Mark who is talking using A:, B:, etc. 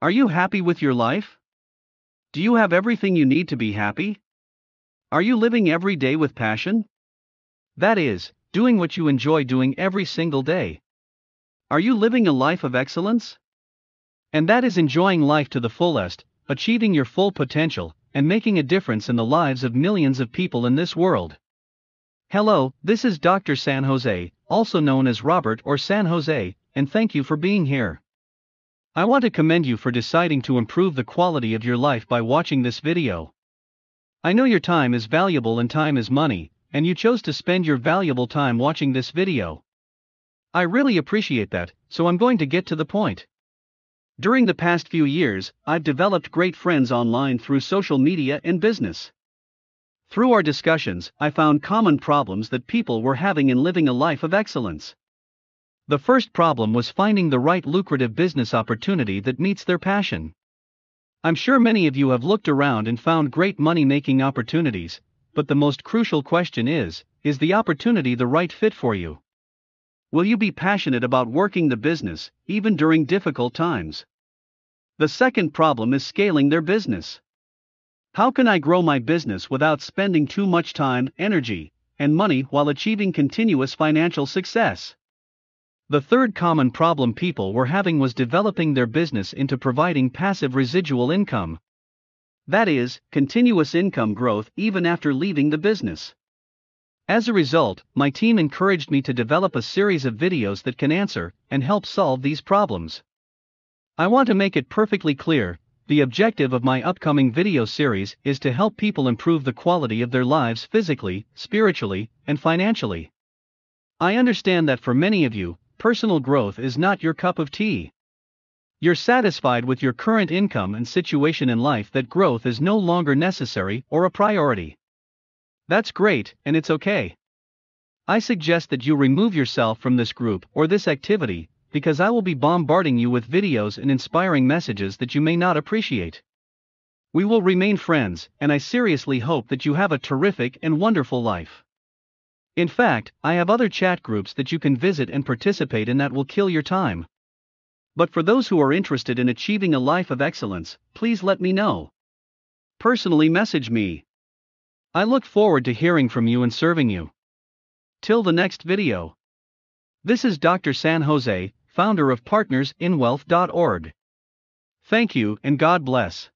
A: Are you happy with your life? Do you have everything you need to be happy? Are you living every day with passion? That is, doing what you enjoy doing every single day. Are you living a life of excellence? And that is enjoying life to the fullest, achieving your full potential, and making a difference in the lives of millions of people in this world. Hello, this is Dr. San Jose, also known as Robert or San Jose, and thank you for being here. I want to commend you for deciding to improve the quality of your life by watching this video. I know your time is valuable and time is money, and you chose to spend your valuable time watching this video. I really appreciate that, so I'm going to get to the point. During the past few years, I've developed great friends online through social media and business. Through our discussions, I found common problems that people were having in living a life of excellence. The first problem was finding the right lucrative business opportunity that meets their passion. I'm sure many of you have looked around and found great money making opportunities, but the most crucial question is is the opportunity the right fit for you? Will you be passionate about working the business, even during difficult times? The second problem is scaling their business. How can I grow my business without spending too much time, energy, and money while achieving continuous financial success? The third common problem people were having was developing their business into providing passive residual income. That is, continuous income growth even after leaving the business. As a result, my team encouraged me to develop a series of videos that can answer and help solve these problems. I want to make it perfectly clear the objective of my upcoming video series is to help people improve the quality of their lives physically, spiritually, and financially. I understand that for many of you, personal growth is not your cup of tea. You're satisfied with your current income and situation in life that growth is no longer necessary or a priority. That's great, and it's okay. I suggest that you remove yourself from this group or this activity, because I will be bombarding you with videos and inspiring messages that you may not appreciate. We will remain friends, and I seriously hope that you have a terrific and wonderful life. In fact, I have other chat groups that you can visit and participate in that will kill your time. But for those who are interested in achieving a life of excellence, please let me know. Personally, message me. I look forward to hearing from you and serving you. Till the next video. This is Dr. San Jose, founder of partnersinwealth.org. Thank you and God bless.